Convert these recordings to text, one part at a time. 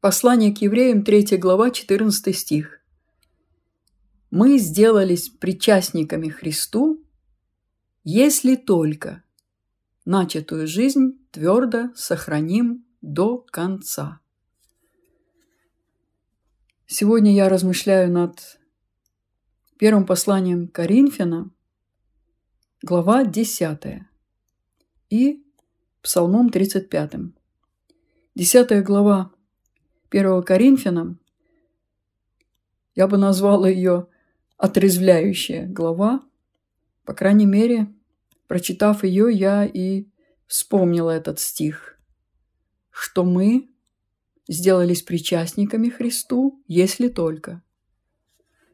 Послание к евреям, 3 глава, 14 стих. «Мы сделались причастниками Христу, если только начатую жизнь твердо сохраним до конца». Сегодня я размышляю над первым посланием Коринфяна, глава 10 и Псалмом 35. 10 глава 1 Коринфянам, я бы назвала ее отрезвляющая глава. По крайней мере, прочитав ее, я и вспомнила этот стих, что мы сделались причастниками Христу, если только.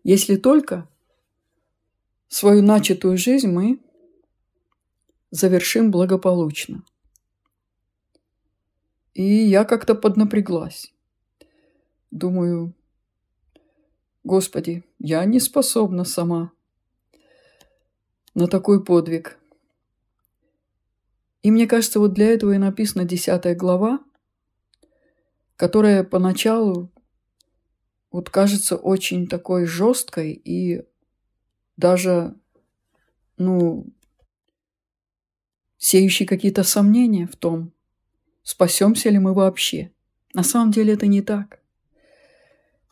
Если только свою начатую жизнь мы завершим благополучно. И я как-то поднапряглась. Думаю, Господи, я не способна сама на такой подвиг. И мне кажется, вот для этого и написана десятая глава, которая поначалу вот кажется очень такой жесткой и даже, ну, сеющей какие-то сомнения в том, спасемся ли мы вообще. На самом деле это не так –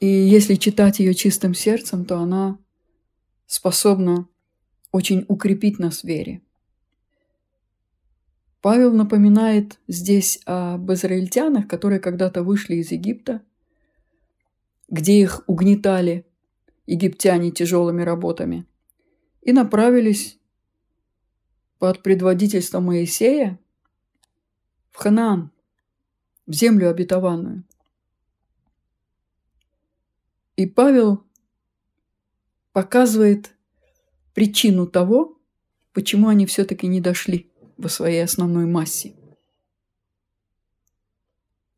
и если читать ее чистым сердцем, то она способна очень укрепить нас в вере. Павел напоминает здесь об израильтянах, которые когда-то вышли из Египта, где их угнетали египтяне тяжелыми работами, и направились под предводительством Моисея в Ханаан, в землю обетованную. И Павел показывает причину того, почему они все-таки не дошли во своей основной массе.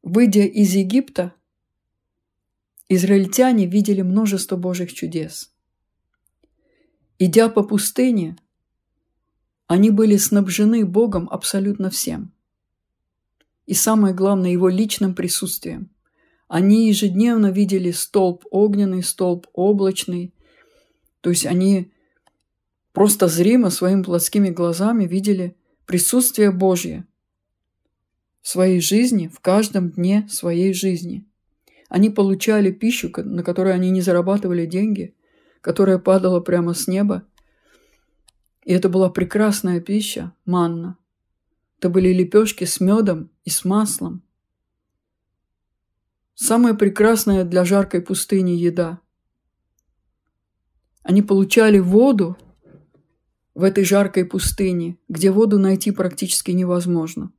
Выйдя из Египта, израильтяне видели множество Божьих чудес. Идя по пустыне, они были снабжены Богом абсолютно всем. И самое главное, его личным присутствием – они ежедневно видели столб огненный, столб облачный. То есть они просто зримо своими плотскими глазами видели присутствие Божье в своей жизни, в каждом дне своей жизни. Они получали пищу, на которой они не зарабатывали деньги, которая падала прямо с неба. И это была прекрасная пища, манна. Это были лепешки с медом и с маслом. Самая прекрасная для жаркой пустыни еда. Они получали воду в этой жаркой пустыне, где воду найти практически невозможно.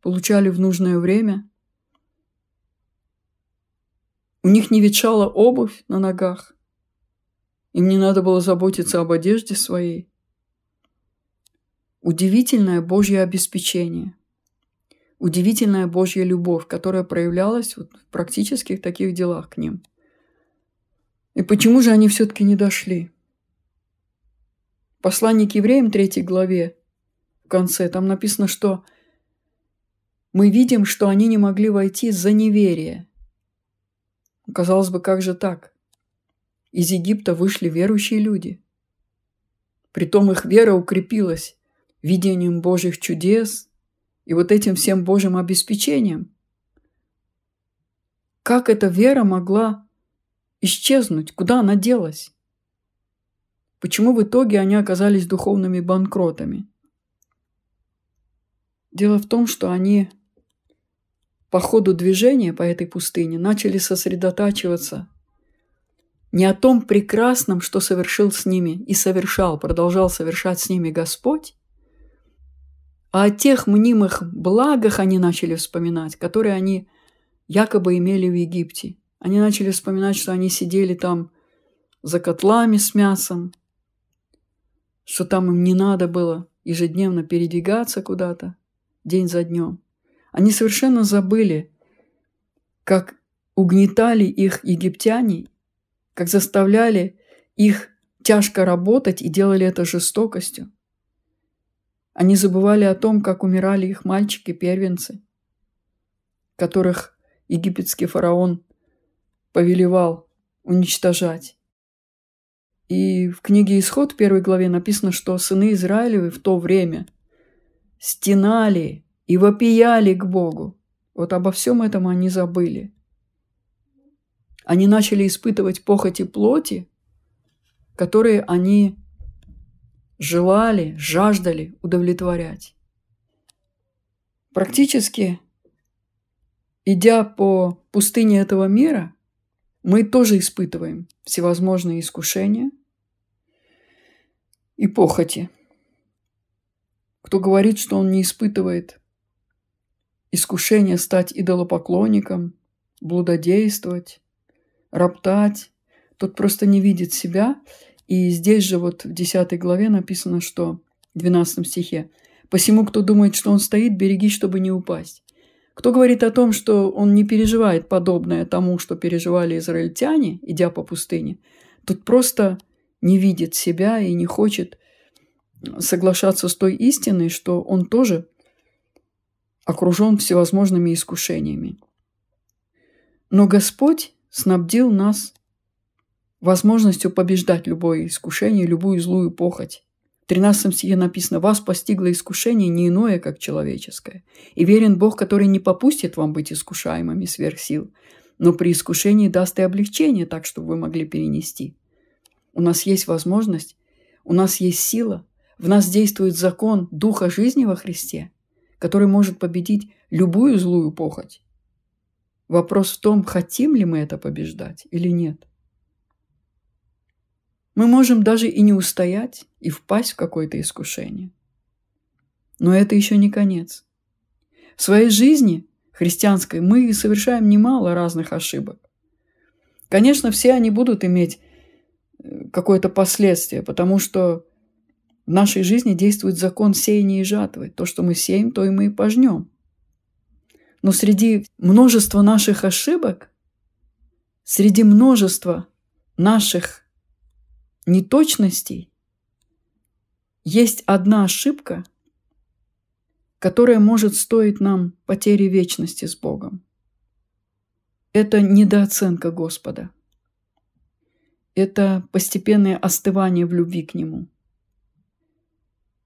Получали в нужное время. У них не ветшала обувь на ногах. Им не надо было заботиться об одежде своей. Удивительное Божье обеспечение – удивительная Божья любовь, которая проявлялась вот в практических таких делах к ним. И почему же они все-таки не дошли? Послание к евреям 3 главе в конце, там написано, что мы видим, что они не могли войти за неверие. Казалось бы, как же так? Из Египта вышли верующие люди. Притом их вера укрепилась видением Божьих чудес – и вот этим всем Божьим обеспечением. Как эта вера могла исчезнуть? Куда она делась? Почему в итоге они оказались духовными банкротами? Дело в том, что они по ходу движения по этой пустыне начали сосредотачиваться не о том прекрасном, что совершил с ними и совершал, продолжал совершать с ними Господь, а о тех мнимых благах они начали вспоминать, которые они якобы имели в Египте. Они начали вспоминать, что они сидели там за котлами с мясом, что там им не надо было ежедневно передвигаться куда-то, день за днем. Они совершенно забыли, как угнетали их египтяне, как заставляли их тяжко работать и делали это жестокостью. Они забывали о том, как умирали их мальчики-первенцы, которых египетский фараон повелевал уничтожать. И в книге «Исход» в первой главе написано, что сыны Израилевы в то время стенали и вопияли к Богу. Вот обо всем этом они забыли. Они начали испытывать похоти плоти, которые они желали, жаждали удовлетворять. Практически, идя по пустыне этого мира, мы тоже испытываем всевозможные искушения и похоти. Кто говорит, что он не испытывает искушения стать идолопоклонником, блудодействовать, роптать, тот просто не видит себя и здесь же вот в 10 главе написано, что в 12 стихе «Посему, кто думает, что он стоит, береги, чтобы не упасть». Кто говорит о том, что он не переживает подобное тому, что переживали израильтяне, идя по пустыне, тот просто не видит себя и не хочет соглашаться с той истиной, что он тоже окружен всевозможными искушениями. Но Господь снабдил нас возможностью побеждать любое искушение, любую злую похоть. В 13 стихе написано «Вас постигло искушение не иное, как человеческое, и верен Бог, который не попустит вам быть искушаемыми сверх сил, но при искушении даст и облегчение так, чтобы вы могли перенести». У нас есть возможность, у нас есть сила, в нас действует закон Духа жизни во Христе, который может победить любую злую похоть. Вопрос в том, хотим ли мы это побеждать или нет – мы можем даже и не устоять, и впасть в какое-то искушение. Но это еще не конец. В своей жизни, христианской, мы совершаем немало разных ошибок. Конечно, все они будут иметь э, какое-то последствие, потому что в нашей жизни действует закон сеяния и жатвы. То, что мы сеем, то и мы и пожнем. Но среди множества наших ошибок, среди множества наших неточностей есть одна ошибка, которая может стоить нам потери вечности с Богом. Это недооценка Господа. Это постепенное остывание в любви к Нему.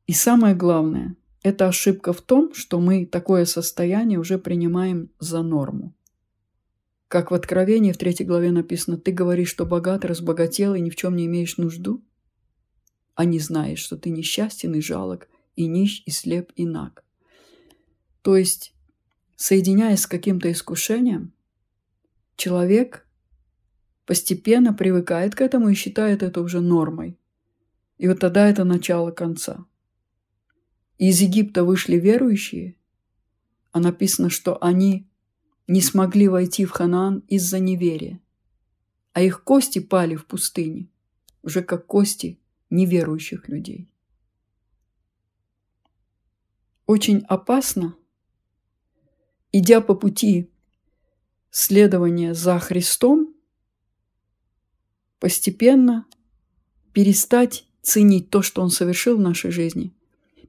И самое главное, это ошибка в том, что мы такое состояние уже принимаем за норму. Как в Откровении в третьей главе написано, ты говоришь, что богат, разбогател и ни в чем не имеешь нужду, а не знаешь, что ты несчастен и жалок, и нищ, и слеп, и наг. То есть, соединяясь с каким-то искушением, человек постепенно привыкает к этому и считает это уже нормой. И вот тогда это начало конца. из Египта вышли верующие, а написано, что они не смогли войти в Ханаан из-за неверия, а их кости пали в пустыне, уже как кости неверующих людей. Очень опасно, идя по пути следования за Христом, постепенно перестать ценить то, что Он совершил в нашей жизни,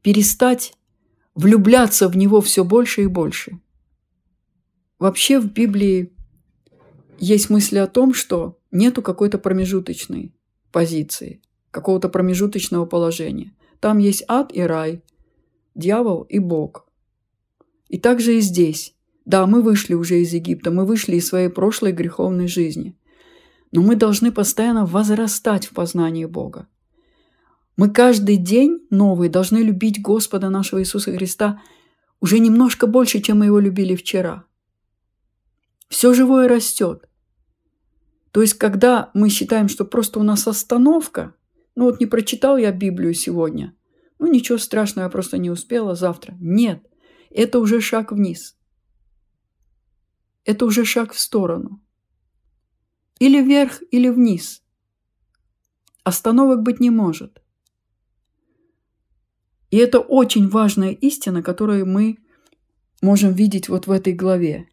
перестать влюбляться в Него все больше и больше – Вообще в Библии есть мысли о том, что нету какой-то промежуточной позиции, какого-то промежуточного положения. Там есть ад и рай, дьявол и Бог. И также и здесь. Да, мы вышли уже из Египта, мы вышли из своей прошлой греховной жизни. Но мы должны постоянно возрастать в познании Бога. Мы каждый день новый должны любить Господа нашего Иисуса Христа уже немножко больше, чем мы его любили вчера – все живое растет. То есть, когда мы считаем, что просто у нас остановка, ну вот не прочитал я Библию сегодня, ну ничего страшного, я просто не успела завтра. Нет, это уже шаг вниз. Это уже шаг в сторону. Или вверх, или вниз. Остановок быть не может. И это очень важная истина, которую мы можем видеть вот в этой главе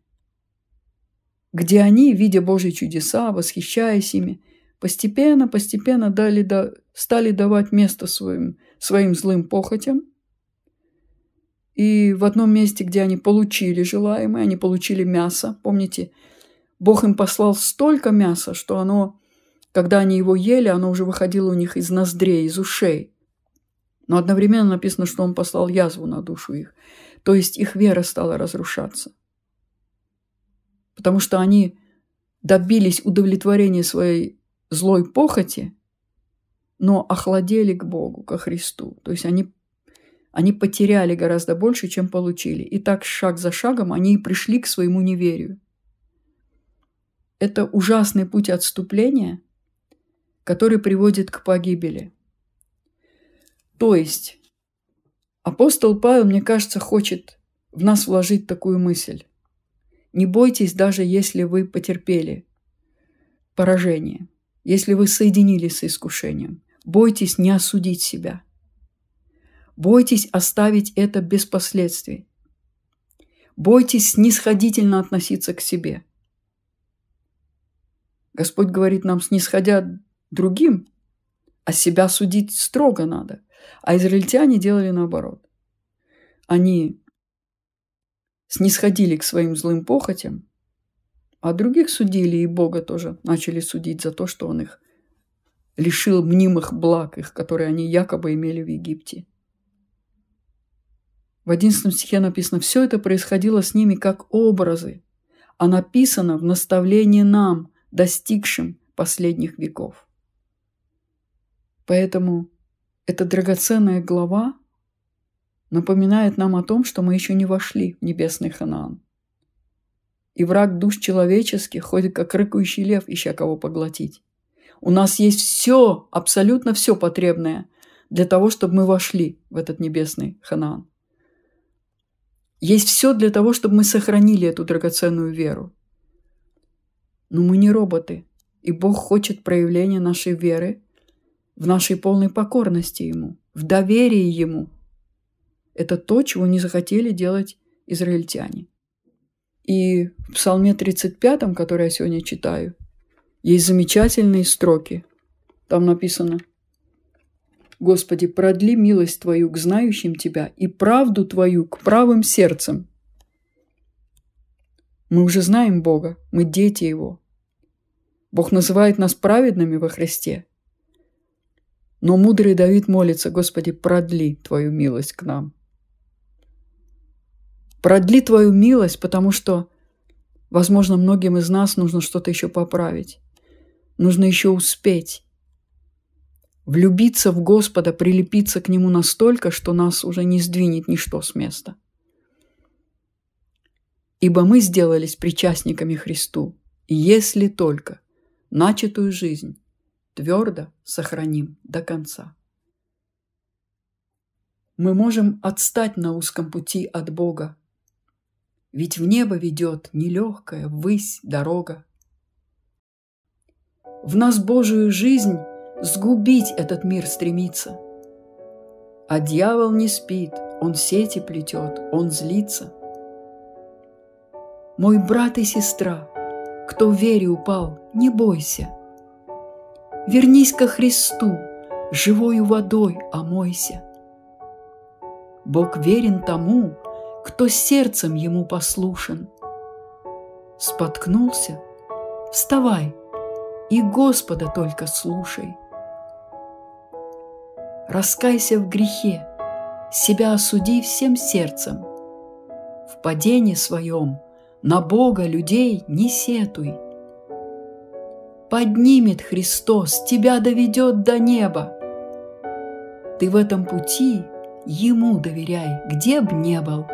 где они, видя Божьи чудеса, восхищаясь ими, постепенно, постепенно дали, да, стали давать место своим, своим злым похотям. И в одном месте, где они получили желаемое, они получили мясо. Помните, Бог им послал столько мяса, что оно, когда они его ели, оно уже выходило у них из ноздрей, из ушей. Но одновременно написано, что он послал язву на душу их. То есть их вера стала разрушаться – потому что они добились удовлетворения своей злой похоти, но охладели к Богу, ко Христу. То есть они, они потеряли гораздо больше, чем получили. И так шаг за шагом они и пришли к своему неверию. Это ужасный путь отступления, который приводит к погибели. То есть апостол Павел, мне кажется, хочет в нас вложить такую мысль. Не бойтесь, даже если вы потерпели поражение, если вы соединились с искушением. Бойтесь не осудить себя. Бойтесь оставить это без последствий. Бойтесь снисходительно относиться к себе. Господь говорит нам, снисходя другим, а себя судить строго надо. А израильтяне делали наоборот. Они снисходили к своим злым похотям, а других судили, и Бога тоже начали судить за то, что он их лишил мнимых благ их, которые они якобы имели в Египте. В 11 стихе написано, все это происходило с ними как образы, а написано в наставлении нам, достигшим последних веков. Поэтому эта драгоценная глава напоминает нам о том, что мы еще не вошли в небесный Ханаан. И враг душ человеческих ходит, как рыкающий лев, ища кого поглотить. У нас есть все, абсолютно все потребное для того, чтобы мы вошли в этот небесный Ханаан. Есть все для того, чтобы мы сохранили эту драгоценную веру. Но мы не роботы, и Бог хочет проявления нашей веры в нашей полной покорности Ему, в доверии Ему – это то, чего не захотели делать израильтяне. И в Псалме 35, который я сегодня читаю, есть замечательные строки. Там написано «Господи, продли милость Твою к знающим Тебя и правду Твою к правым сердцам». Мы уже знаем Бога, мы дети Его. Бог называет нас праведными во Христе. Но мудрый Давид молится, «Господи, продли Твою милость к нам». Продли твою милость, потому что, возможно, многим из нас нужно что-то еще поправить. Нужно еще успеть. Влюбиться в Господа, прилепиться к Нему настолько, что нас уже не сдвинет ничто с места. Ибо мы сделались причастниками Христу, если только начатую жизнь твердо сохраним до конца. Мы можем отстать на узком пути от Бога, ведь в небо ведет нелегкая высь дорога. В нас Божию жизнь сгубить этот мир стремится. А дьявол не спит, он сети плетет, он злится. Мой брат и сестра, кто в вере упал, не бойся. Вернись ко Христу, живою водой омойся. Бог верен тому, кто сердцем ему послушен. Споткнулся, вставай и Господа только слушай. Раскайся в грехе, себя осуди всем сердцем. В падении своем на Бога людей не сетуй. Поднимет Христос, тебя доведет до неба. Ты в этом пути Ему доверяй, где б не был –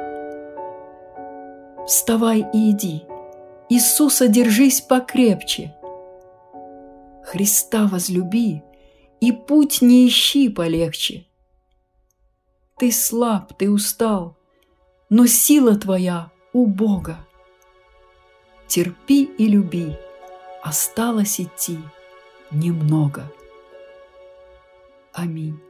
Вставай и иди. Иисуса держись покрепче. Христа возлюби, и путь не ищи полегче. Ты слаб, ты устал, но сила твоя у Бога. Терпи и люби, осталось идти немного. Аминь.